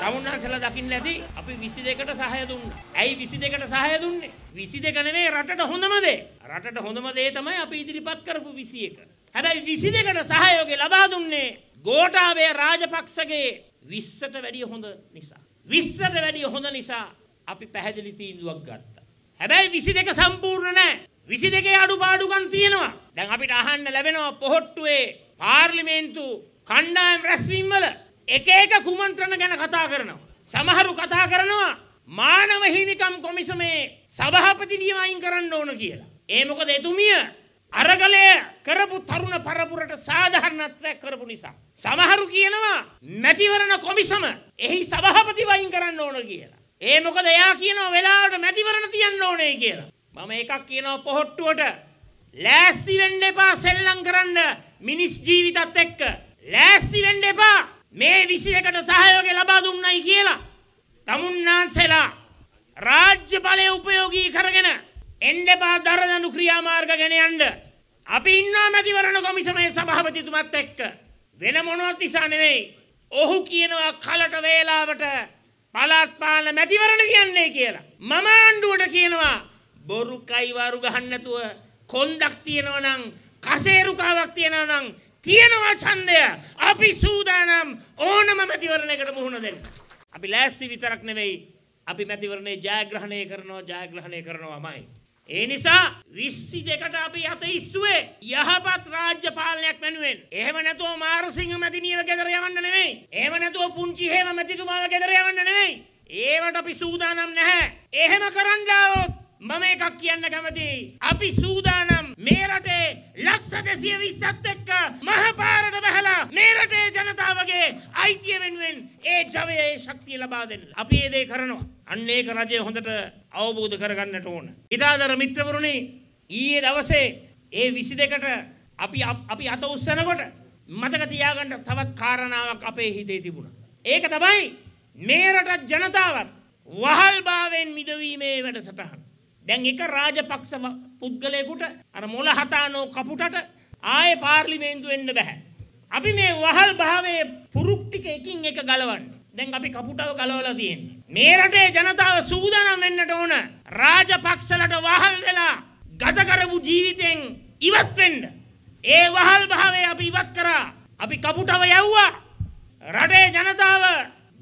තමුන්හන්සලා දකින්න ඇති අපි විසි දෙකට සහය දුන්න. ඇයි විසි දෙකට සහය දුන්නේ. විසි දෙක නෙවේ රටට හොඳමදේ. රටට හොඳම දේ තමයි අපි ඉදිරිපත් කරපු විසි එක. හැබැයි විසි දෙකට සහයෝගේ ලබා දුන්නේ. ගෝටාවේ රාජපක්ෂගේ විස්සට වැඩිය හොඳ නිසා. විස්සට වැඩිය හොඳ නිසා අපි පැහැදිලි තීන්දුවක් ගත්ත. හැබැයි විසි දෙක සම්පූර්ණ නෑ. විසි දෙකේ අඩු පාඩුගන් තියෙනවා. දැන් අපිට අහන්න ලැබෙනවා පොහොට්ටුවේ පාර්ලිමේන්තු කණ්ඩායම් රැස්වීම් වල එක එක කුමන්ත්‍රණ ගැන කතා කරනවා. සමහරු කතා කරනවා මානව හිමිකම් කොමිසමේ සභාපති නියම අයින් කරන්න ඕන කියලා. ඒ මොකද එතුමිය අරගලය කරපු තරුණ පරපුරට සාධාරණත්වයක් කරපු නිසා. සමහරු කියනවා මැතිවරණ කොමිසම එහි සභාපති වයින් කරන්න ඕන කියලා. ඒ මොකද එයා කියනවා වෙලාවට මැතිවරණ තියන්න ඕනේ කියලා. මම එකක් කියනවා පොහොට්ටුවට ලෑස්ති වෙන්න එපා සෙල්ලම් කරන්න මිනිස් ජීවිතත් එක්ක. ලෑස්ති වෙන්න එපා මේ විසි එකට සහයෝගය ලබා දුන්නයි කියලා තමුන්නාන්සෙලා රාජ්‍ය බලය උපයෝගී කරගෙන එන්ඩපා දරදනු ක්‍රියාමාර්ග ගෙන යන්ඩ අපි ඉන්නා මැතිවරණ කොමිසමේ සභාපතිතුමත් එක්ක වෙන මොනොත් නිසා නෙවෙයි ඔහු කියනවා කලට වේලාවට පලාත්පාල මැතිවරණ කියන්නේ කියලා. මම ආණ්ඩුවට කියනවා බොරු කයිවාරු ගහන්නතුව කොන්දක් තියෙනවනම් කසේරුකාවක් තියෙනවනම් තියෙනවා ඡන්දය. අපි සූදානම් ඕනම මැතිවරණයකට මුහුණ දෙන්න. අපි ලෑස්ති විතරක් නෙවෙයි අපි මැතිවරණේ ජයග්‍රහණය කරනවා ජයග්‍රහණය කරනවාමයි. ඒ නිසා විස්සි දෙකට අපි අත ඉස්සුවේ යහපත් රාජ්‍ය පාලනයක් වෙනුවෙන්. එහෙම නැතුව මාරසිංහ මැතිනියව ගෙදර යවන්න නෙවෙයි. එහෙම නැතුව පුංචි හේම මැතිතුමාව ගෙදර යවන්න නෙවෙයි. ඒවට අපි සූදානම් නැහැ. එහෙම කරන්න ආවොත් මම එකක් කියන්න කැමතියි. අපි සූදානම් මේ රටේ ලක්ස දෙසිය විස්සත් එක්ක මහපාරට බැහලා මේ රටේ ජනතාවගේ අයිතිය වෙනුවෙන් ඒ ජවයේ ශක්තිය ලබා දෙන්න. අපි ඒ දේ කරනවා. අන්න ඒක රජය හොඳට අවබෝධ කරගන්නට ඕන. ඉදාදර මිත්‍රවරුනි, ඊයේ දවසේ ඒ 22ට අපි අපි අත උස්සනකොට මතක තියාගන්න තවත් කාරණාවක් අපේ හිතේ තිබුණා. ඒක තමයි මේ රට ජනතාවත් වහල්භාවයෙන් මිදවීමේ වැඩසටහන. දැන් එක රාජපක්ෂ පුද්ගලයෙකුට අර මොල හතානෝ කපුටට ආයේ පාර්ලිමේන්තු වෙන්න බෑ. අපි මේ වහල් භාවයේ පුරුක් ටික එකින් එක ගලවන්න. දැන් අපි කපුටව ගලවලා තියෙන්නේ. මේ රටේ ජනතාව සූදානම් වෙන්නට ඕන රාජපක්ෂලට වහල් වෙලා ගත කරපු ජීවිතෙන් ඉවත් වෙන්න. ඒ වහල් භාවය අපි ඉවත් කරා. අපි කපුටව යව්වා. රටේ ජනතාව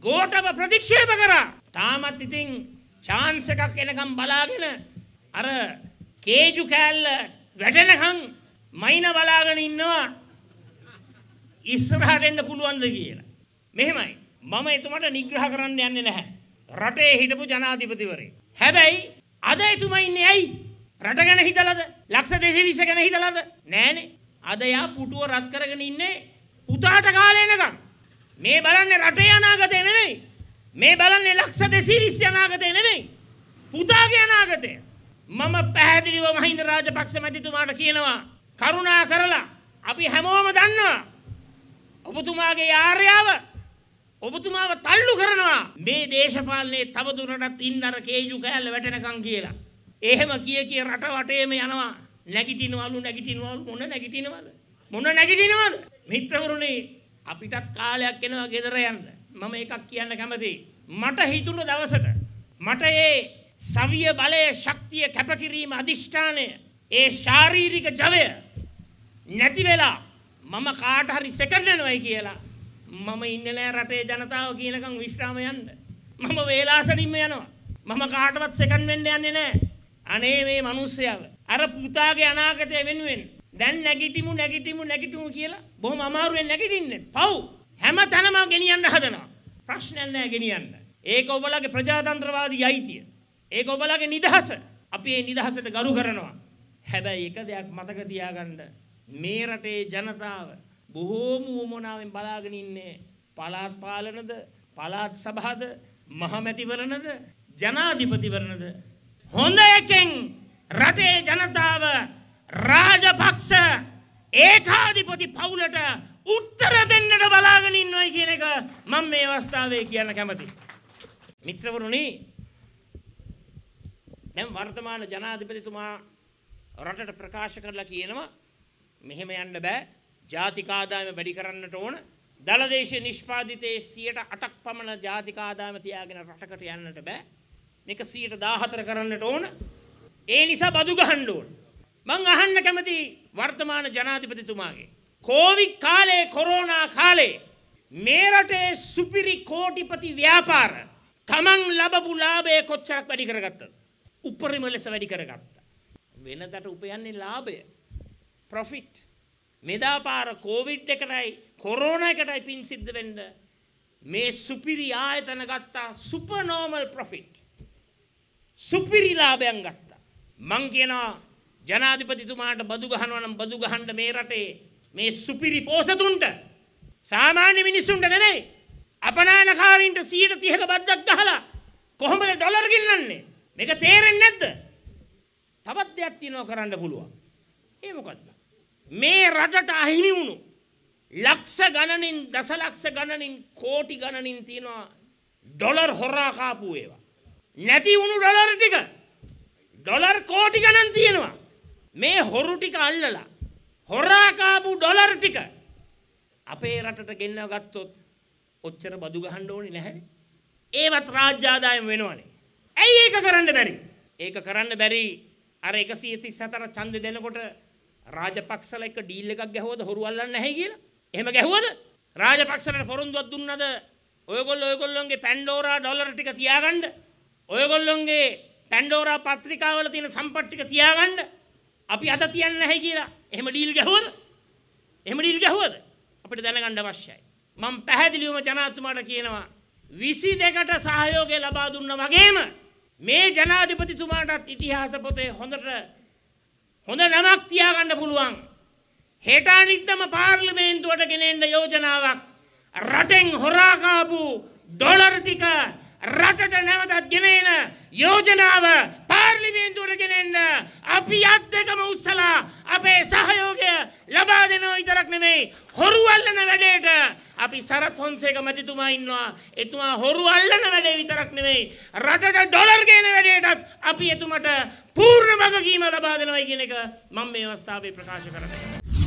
ගෝඨව ප්‍රතික්ෂේප කරා. තාමත් ඉතින් chance එකක් එනකම් බලාගෙන අර කේජු කෑල්ල වැටෙනකන් මයින බලාගෙන ඉන්නවා ඉස්සරහට එන්න පුළුවන්ද කියලා. මෙහෙමයි. මම එතුමට නිග්‍රහ කරන්න යන්නේ නැහැ. රටේ හිටපු ජනාධිපතිවරේ. හැබැයි අද එතුමා ඉන්නේ ඇයි? රට ගැන හිතලද? ලක්ෂ 220 ගැන හිතලද? නෑනේ. අද යා පුටුව රත් කරගෙන ඉන්නේ පුතාට කාලේ එනකම්. මේ බලන්නේ රටේ අනාගතය නෙවෙයි. මේ බලන්නේ ලක්ෂ 220 අනාගතය නෙවෙයි. පුතාගේ අනාගතය. මම පැහැදිලිව මහින්ද රාජපක්ෂ මැතිතුමාට කියනවා කරුණා කරලා අපි හැමෝම දන්නවා ඔබතුමාගේ ආර්යාව ඔබතුමාව තල්ලු කරනවා මේ දේශපාලනයේ තවදුරටත් ඉන්න අර කේජු කෑල්ල වැටෙනකන් කියලා. එහෙම කිය කිය රට වටේම යනවා නැගිටිනවලු නැගිටිනවලු මොන නැගිටිනවද? මොන නැගිටිනවද? මිත්‍රවරුනි අපිටත් කාලයක් එනවා ගෙදර යන්න. මම එකක් කියන්න කැමතියි. මට හිතුණ දවසට මට ඒ සවිය බලය ශක්තිය කැපකිරීම අධිෂ්ඨානය ඒ ශාරීරික ජවය නැති වෙලා මම කාට හරි සෙකරනනොයි කියලා මම ඉන්න නෑ රටේ ජනතාව කියනකම් විශ්‍රාම යන්න මම වේලාසනින්ම යනවා මම කාටවත් සෙකන් වෙන්න යන්නේ නෑ අනේ මේ මිනිස්සයව අර පුතාගේ අනාගතය වෙනුවෙන් දැන් නැගිටිමු නැගිටිමු නැගිටිමු කියලා බොහොම අමාරුවෙන් නැගිටින්නේ පව් හැම තැනම ගෙනියන්න හදනවා ප්‍රශ්නයක් නෑ ගෙනියන්න ඒක ඔබලගේ ප්‍රජාතන්ත්‍රවාදී අයිතිය ඒක ඔබලගේ නිදහස. අපි මේ නිදහසට ගරු කරනවා. හැබැයි එක දෙයක් මතක තියාගන්න මේ රටේ ජනතාව බොහෝම වමනාවෙන් බලාගෙන ඉන්නේ පළාත් පාලනද පළාත් සභාද මහමැතිවරණද ජනාධිපතිවරණද හොඳ එකෙන් රටේ ජනතාව රාජපක්ෂ ඒකාධිපති පවුලට උත්තර දෙන්නට බලාගෙන ඉන්නවයි කියන එක මම මේ අවස්ථාවේ කියන්න කැමතියි. මිත්‍රවරුනි දැන් වර්තමාන ජනාධිපතිතුමා රටට ප්‍රකාශ කරලා කියනවා මෙහෙම යන්න බෑ ජාතික ආදායම වැඩි කරන්නට ඕන දලදේශ නිෂ්පාදිතයේ 108ක් පමණ ජාතික ආදායම තියාගෙන රටකට යන්නට බෑ මේක 114 කරන්නට ඕන ඒ නිසා බදු ගහන්න ඕන මං අහන්න කැමති වර්තමාන ජනාධිපතිතුමාගේ කෝවිඩ් කාලේ කොරෝනා කාලේ මේ රටේ සුපිරි කෝටිපති ව්‍යාපාර තමන් ලැබපු ලාභය කොච්චරක් වැඩි කරගත්තද උපරිම ලෙස වැඩි කරගත්තා. වෙනදට උපයන්නේ ලාභය. profit. මෙදා පාර කොවිඩ් එකටයි කොරෝනා එකටයි පින් සිද්ධ වෙන්න මේ සුපිරි ආයතන ගත්තා සුපර් නෝමල් profit. සුපිරි ලාභයන් ගත්තා. මං කියනවා ජනාධිපතිතුමාට බදු ගහනවා නම් බදු ගහන්න මේ රටේ මේ සුපිරි පෝසතුන්ට සාමාන්‍ය මිනිස්සුන්ට නෙමෙයි අපනානකාරීන්ට 130ක බද්දක් ගහලා කොහොමද ඩොලර් ගින්නන්නේ මේක තේරෙන්නේ නැද්ද? තවත් දෙයක් තියෙනවා කරන්න පුළුවන්. ඒ මොකද්ද? මේ රටට අහිමි වුණු ලක්ෂ ගණනින් දසලක්ෂ ගණනින් කෝටි ගණනින් තියෙනවා ඩොලර් හොරා කාපු ඒවා. නැති වුණු ඩොලර් ටික ඩොලර් කෝටි ගණන් තියෙනවා. මේ හොරු ටික අල්ලලා හොරා කාපු ඩොලර් ටික අපේ රටට ගෙන්නව ගත්තොත් ඔච්චර බදු ගහන්න ඕනේ නැහැ. ඒවත් රාජ්‍ය ආදායම වෙනවනේ. ඇයි ඒක කරන්න බැරි. ඒක කරන්න බැරි අර එකසිය තිස් සතර චන්ද දෙනකොට රාජපක්ෂල එක ඩීල් එකක් ගැහුවද හොරුවල්ලන්න නැහැ කියලා. එහෙම ගැහුවද? රාජපක්ෂලට පොරොන්දුවක් දුන්නද? ඔයගොල්ලෝ ඔයගොල්ලොන්ගේ පැන්ඩෝරා ඩොලර් ටික තියාගන්න. ඔයගොල්ලොන්ගේ පැන්ඩෝරා පත්‍රිකාවල තියෙන සම්පත් ටික තියාගන්න. අපි අද තියන්නේ නැහැ කියලා. එහෙම ඩීල් ගැහුවද? එහෙම ඩීල් ගැහුවද? අපිට දැනගන්න අවශ්‍යයි. මම පැහැදිලිවම ජනාධිපතිතුමාට කියනවා 22ට සහයෝගය ලබා දුන්නා වගේම මේ ජනාධිපතිතුමාටත් ඉතිහාස පොතේ හොඳට හොඳ නමක් තියාගන්න පුළුවන්. හෙට අනිද්දම පාර්ලිමේන්තුවට ගෙනෙන්න යෝජනාවක් රටෙන් හොරාකාපු ඩොලර් ටික රටට නැවතත් ගෙනෙන යෝජනාව පාර්ලිමේන්තුවට ගෙනෙන්න අපි අත් දෙකම උස්සලා අපේ සහයෝගය ලබා දෙනවා විතරක් නෙමෙයි හොරු අල්ලන වැඩේට අපි සරත් හොන්සේක මැතිතුමා ඉන්නවා. එතුමා හොරු අල්ලන වැඩේ විතරක් නෙවෙයි. රටට ඩොලර් ගේන වැඩේටත් අපි එතුමට පූර්ණ වගකීම ලබා දෙනවා කියන එක මම මේ අවස්ථාවේ ප්‍රකාශ කරනවා.